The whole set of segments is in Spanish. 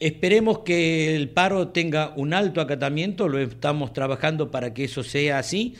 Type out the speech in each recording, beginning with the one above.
Esperemos que el paro tenga un alto acatamiento, lo estamos trabajando para que eso sea así.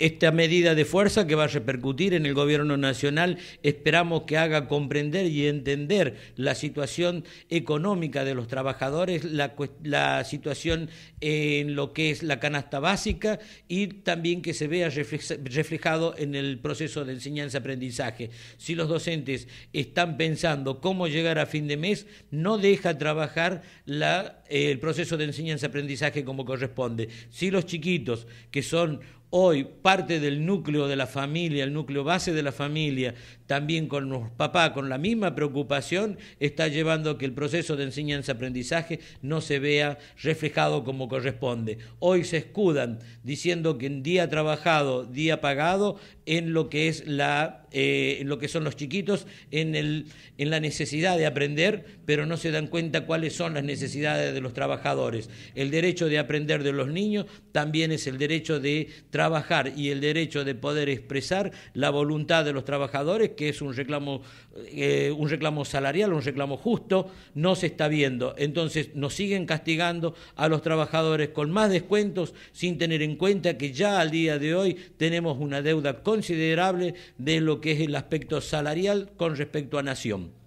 Esta medida de fuerza que va a repercutir en el gobierno nacional esperamos que haga comprender y entender la situación económica de los trabajadores, la, situación en lo que es la canasta básica y también que se vea reflejado en el proceso de enseñanza-aprendizaje. Si los docentes están pensando cómo llegar a fin de mes, no deja trabajar la, eh, el proceso de enseñanza-aprendizaje como corresponde. Si los chiquitos, que son hoy parte del núcleo de la familia, el núcleo base de la familia, también con los papás, con la misma preocupación, está llevando a que el proceso de enseñanza-aprendizaje no se vea reflejado como corresponde. Hoy se escudan diciendo que en día trabajado, día pagado, en lo que es la eh, lo que son los chiquitos, en, el, en la necesidad de aprender, pero no se dan cuenta cuáles son las necesidades de los trabajadores. El derecho de aprender de los niños también es el derecho de trabajar y el derecho de poder expresar la voluntad de los trabajadores que es un reclamo, eh, un reclamo salarial, un reclamo justo, no se está viendo. Entonces nos siguen castigando a los trabajadores con más descuentos sin tener en cuenta que ya al día de hoy tenemos una deuda considerable de lo que es el aspecto salarial con respecto a Nación.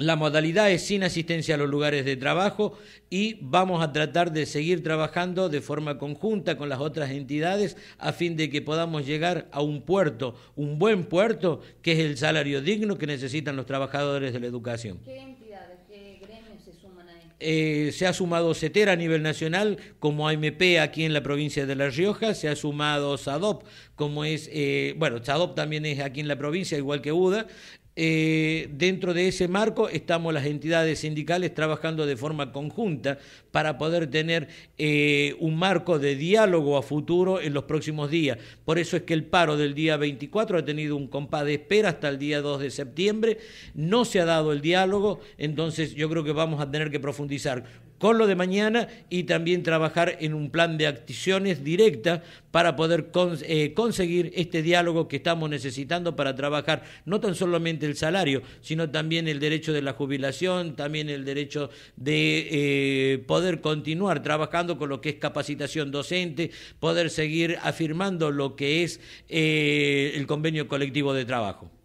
La modalidad es sin asistencia a los lugares de trabajo y vamos a tratar de seguir trabajando de forma conjunta con las otras entidades a fin de que podamos llegar a un puerto, un buen puerto, que es el salario digno que necesitan los trabajadores de la educación. ¿Qué entidades, qué gremios se suman a esto? Eh, se ha sumado CETER a nivel nacional como AMP aquí en la provincia de La Rioja, se ha sumado SADOP como es, eh, bueno, SADOP también es aquí en la provincia, igual que UDA, eh, dentro de ese marco estamos las entidades sindicales trabajando de forma conjunta para poder tener eh, un marco de diálogo a futuro en los próximos días. Por eso es que el paro del día 24 ha tenido un compás de espera hasta el día 2 de septiembre. No se ha dado el diálogo, entonces yo creo que vamos a tener que profundizar con lo de mañana y también trabajar en un plan de acciones directas para poder eh, conseguir este diálogo que estamos necesitando para trabajar no tan solamente el salario, sino también el derecho de la jubilación, también el derecho de eh, poder continuar trabajando con lo que es capacitación docente, poder seguir afirmando lo que es eh, el convenio colectivo de trabajo.